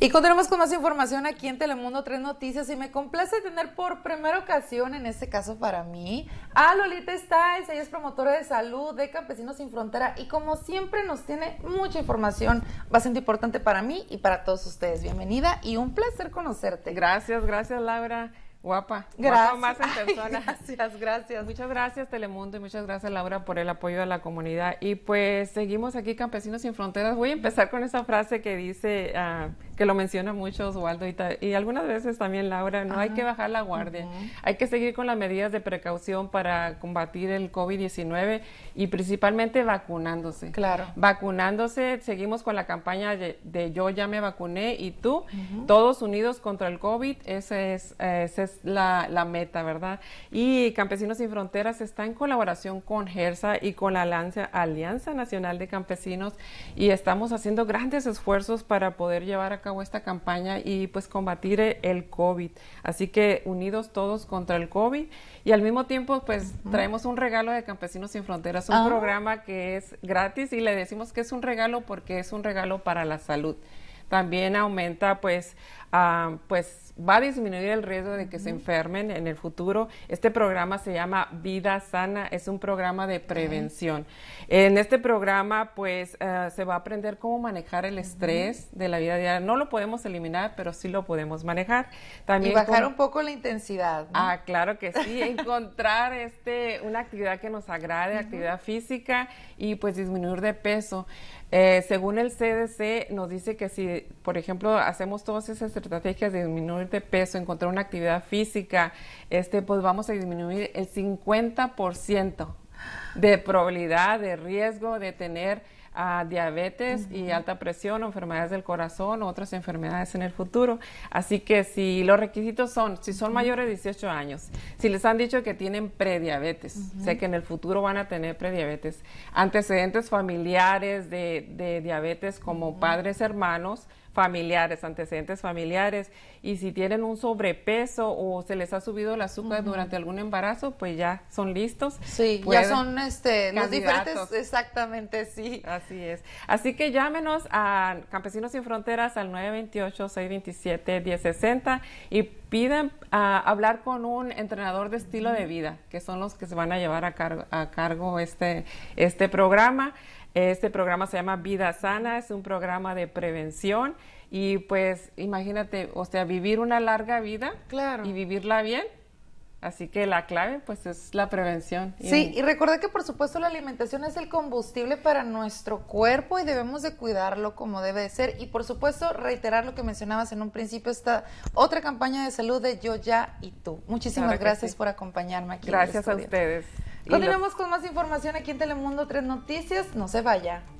Y continuamos con más información aquí en Telemundo Tres Noticias y me complace tener por primera ocasión, en este caso para mí, a Lolita Stiles. Ella es promotora de salud de Campesinos Sin Frontera y como siempre nos tiene mucha información bastante importante para mí y para todos ustedes. Bienvenida y un placer conocerte. Gracias, gracias Laura. Guapa. Gracias. más en persona. gracias, gracias. Muchas gracias Telemundo y muchas gracias Laura por el apoyo de la comunidad. Y pues seguimos aquí Campesinos Sin Fronteras. Voy a empezar con esa frase que dice... Ah, que lo menciona mucho Oswaldo y, algunas veces también Laura, no hay que ah, bajar la guardia, hay que seguir con las medidas de precaución para combatir el COVID-19 y principalmente vacunándose. Claro. Vacunándose, seguimos con la campaña de, yo ya me vacuné y tú, todos unidos contra el COVID, esa es, eh, esa es la, la, meta, ¿verdad? Y Campesinos sin Fronteras está en colaboración con GERSA y con la Alianza, Alianza Nacional de Campesinos y estamos haciendo grandes esfuerzos para poder llevar a cabo esta campaña y pues combatir e-, el COVID. Así que unidos todos contra el COVID y al mismo tiempo pues traemos un regalo de Campesinos sin Fronteras, un ah. programa que es gratis y le decimos que es un regalo porque es un regalo para la salud también aumenta pues, ah, pues va a disminuir el riesgo de que se enfermen en el futuro. Este programa se llama Vida Sana, es un programa de prevención. En este programa pues ah, se va a aprender cómo manejar el estrés de la vida diaria. No lo podemos eliminar, pero sí lo podemos manejar. También y bajar un poco la intensidad. Ah, claro que sí, encontrar este, una actividad que nos agrade, actividad física y pues disminuir de peso. Eh, según el CDC, nos dice que si, por ejemplo, hacemos todas esas estrategias de disminuir de peso, encontrar una actividad física, este, pues vamos a disminuir el 50% de probabilidad, de riesgo de tener a diabetes y alta presión, o enfermedades del corazón, o otras enfermedades en el futuro. Así que si los requisitos son, si son mayores de 18 años, si les han dicho que tienen prediabetes, sé que en el futuro van a tener prediabetes, antecedentes familiares de diabetes como padres, hermanos, familiares, antecedentes familiares, y si tienen un sobrepeso o se les ha subido el azúcar durante algún embarazo, pues ya son listos. Sí, ya son este, los diferentes, exactamente, sí. Así es. Así que llámenos a Campesinos Sin Fronteras al 928-627-1060 y vida, a ah, hablar con un entrenador de estilo de vida, que son los que se van a llevar a cargo, a cargo este, este programa. Este programa se llama Vida Sana, es un programa de prevención y pues imagínate, o sea, vivir una larga vida claro. y vivirla bien Así que la clave pues es la prevención. Sí, y recuerda que por supuesto la alimentación es el combustible para nuestro cuerpo y debemos de cuidarlo como debe de ser. Y por supuesto reiterar lo que mencionabas en un principio, esta otra campaña de salud de Yo Ya y tú. Muchísimas gracias por acompañarme aquí. Gracias a ustedes. Continuamos con más información aquí en Telemundo Tres Noticias. No se vaya.